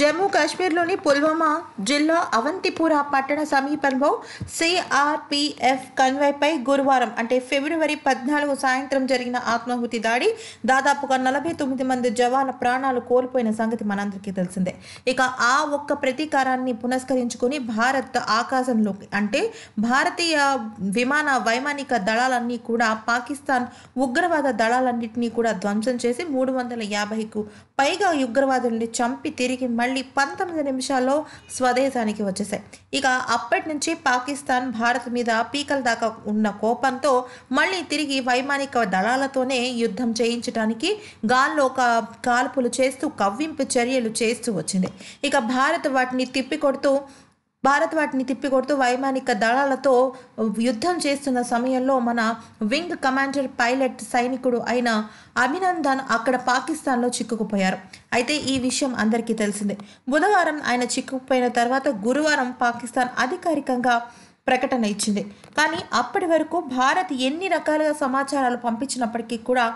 జమ్మూ కాశ్మీర్లోని పుల్వామా జిల్లా అవంతిపురా పట్టణ సమీపంలో సిఆర్పిఎఫ్ కన్వైపై గురువారం అంటే ఫిబ్రవరి పద్నాలుగు సాయంత్రం జరిగిన ఆత్మాహుతి దాడి దాదాపుగా నలభై తొమ్మిది మంది జవాన్ల ప్రాణాలు కోల్పోయిన సంగతి మనందరికీ తెలిసిందే ఇక ఆ ఒక్క ప్రతీకారాన్ని పునస్కరించుకుని భారత్ ఆకాశంలోకి అంటే భారతీయ విమాన వైమానిక దళాలన్నీ కూడా పాకిస్తాన్ ఉగ్రవాద దళాలన్నింటినీ కూడా ధ్వంసం చేసి మూడు వందల యాభైకు పైగా ఉగ్రవాదుల్ని చంపి తిరిగి మళ్ళీ పంతొమ్మిది నిమిషాల్లో స్వదేశానికి వచ్చేసాయి ఇక అప్పటి నుంచి పాకిస్తాన్ భారత్ మీద పీకల దాకా ఉన్న కోపంతో మళ్ళీ తిరిగి వైమానిక దళాలతోనే యుద్ధం చేయించడానికి గాల్లో ఒక కాల్పులు చేస్తూ కవ్వింపు చర్యలు చేస్తూ వచ్చింది ఇక భారత్ వాటిని తిప్పికొడుతూ భారత్ వాటిని తిప్పికొడుతూ వైమానిక దళాలతో యుద్ధం చేస్తున్న సమయంలో మన వింగ్ కమాండర్ పైలట్ సైనికుడు అయిన అభినందన్ అక్కడ పాకిస్తాన్లో చిక్కుకుపోయారు అయితే ఈ విషయం అందరికీ తెలిసిందే బుధవారం ఆయన చిక్కుకుపోయిన తర్వాత గురువారం పాకిస్తాన్ అధికారికంగా ప్రకటన ఇచ్చింది కానీ అప్పటి వరకు భారత్ ఎన్ని రకాలుగా సమాచారాలు పంపించినప్పటికీ కూడా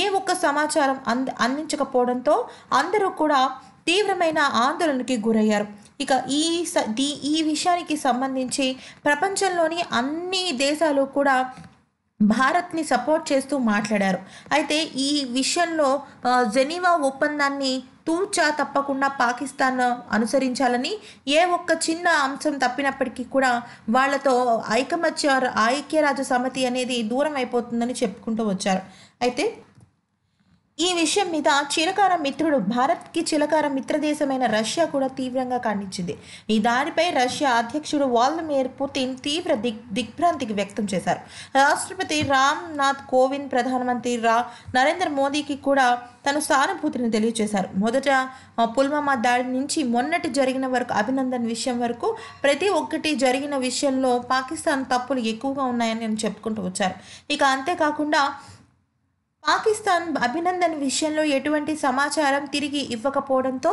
ఏ ఒక్క సమాచారం అంద అందించకపోవడంతో అందరూ కూడా తీవ్రమైన ఆందోళనకి గురయ్యారు ఇక ఈ దీ ఈ విషయానికి సంబంధించి ప్రపంచంలోని అన్ని దేశాలు కూడా భారత్ని సపోర్ట్ చేస్తూ మాట్లాడారు అయితే ఈ విషయంలో జెనీవా ఒప్పందాన్ని తూచా తప్పకుండా పాకిస్తాన్ అనుసరించాలని ఏ ఒక్క చిన్న అంశం తప్పినప్పటికీ కూడా వాళ్లతో ఐకమత్య ఐక్యరాజ్య సమితి అనేది దూరం అయిపోతుందని చెప్పుకుంటూ వచ్చారు అయితే ఈ విషయం మీద చిలకార మిత్రుడు భారత్కి చిలకార మిత్రదేశమైన రష్యా కూడా తీవ్రంగా ఖండించింది ఈ దానిపై రష్యా అధ్యక్షుడు వాల్దిమిర్ పుతిన్ తీవ్ర దిగ్ దిగ్భ్రాంతికి వ్యక్తం చేశారు రాష్ట్రపతి రామ్నాథ్ కోవింద్ ప్రధానమంత్రి రా నరేంద్ర మోదీకి కూడా తన సానుభూతిని తెలియజేశారు మొదట పుల్వామా దాడి నుంచి మొన్నటి జరిగిన వరకు అభినందన్ విషయం వరకు ప్రతి ఒక్కటి జరిగిన విషయంలో పాకిస్తాన్ తప్పులు ఎక్కువగా ఉన్నాయని నేను చెప్పుకుంటూ వచ్చారు ఇక అంతేకాకుండా పాకిస్తాన్ అభినందన్ విషయంలో ఎటువంటి సమాచారం తిరిగి ఇవ్వకపోవడంతో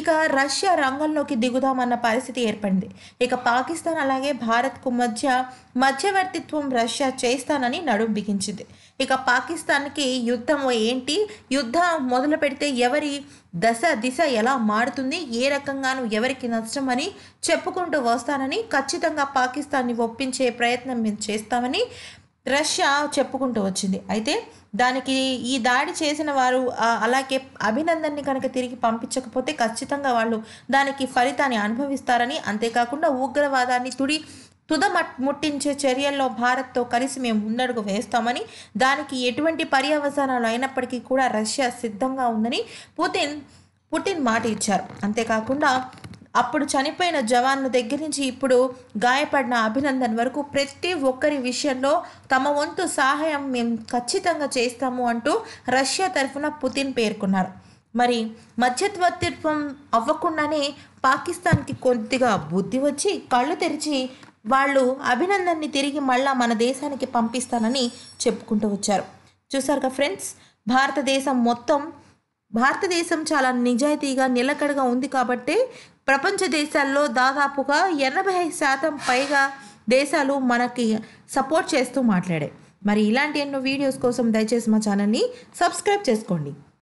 ఇక రష్యా రంగంలోకి దిగుదామన్న పరిస్థితి ఏర్పడింది ఇక పాకిస్తాన్ అలాగే భారత్కు మధ్య మధ్యవర్తిత్వం రష్యా చేస్తానని నడుం బిగించింది ఇక పాకిస్తాన్కి యుద్ధం ఏంటి యుద్ధం మొదలు పెడితే ఎవరి దశ దిశ ఎలా మారుతుంది ఏ రకంగానూ ఎవరికి నష్టం అని చెప్పుకుంటూ వస్తానని ఖచ్చితంగా పాకిస్తాన్ని ఒప్పించే ప్రయత్నం మేము చేస్తామని రష్యా చెప్పుకుంటూ వచ్చింది అయితే దానికి ఈ దాడి చేసిన వారు అలాగే అభినందన్ని కనుక తిరిగి పంపించకపోతే ఖచ్చితంగా వాళ్ళు దానికి ఫలితాన్ని అనుభవిస్తారని అంతేకాకుండా ఉగ్రవాదాన్ని తుడి తుద ముట్టించే చర్యల్లో భారత్తో కలిసి మేము ముందడుగు వేస్తామని దానికి ఎటువంటి పర్యవసానాలు అయినప్పటికీ కూడా రష్యా సిద్ధంగా ఉందని పుతిన్ పుటిన్ మాట ఇచ్చారు అంతేకాకుండా అప్పుడు చనిపోయిన జవాన్ల దగ్గర నుంచి ఇప్పుడు గాయపడిన అభినందన్ వరకు ప్రతి ఒక్కరి విషయంలో తమ వంతు సహాయం మేము ఖచ్చితంగా చేస్తాము అంటూ రష్యా తరఫున పుతిన్ పేర్కొన్నారు మరి మధ్యవర్తిత్వం అవ్వకుండానే పాకిస్తాన్కి కొద్దిగా బుద్ధి వచ్చి కళ్ళు తెరిచి వాళ్ళు అభినందన్ని తిరిగి మళ్ళా మన దేశానికి పంపిస్తానని చెప్పుకుంటూ వచ్చారు చూసారుగా ఫ్రెండ్స్ భారతదేశం మొత్తం భారతదేశం చాలా నిజాయితీగా నిలకడగా ఉంది కాబట్టే ప్రపంచ దేశాల్లో దాదాపుగా ఎనభై శాతం పైగా దేశాలు మనకి సపోర్ట్ చేస్తూ మాట్లాడాయి మరి ఇలాంటి ఎన్నో వీడియోస్ కోసం దయచేసి మా ఛానల్ని సబ్స్క్రైబ్ చేసుకోండి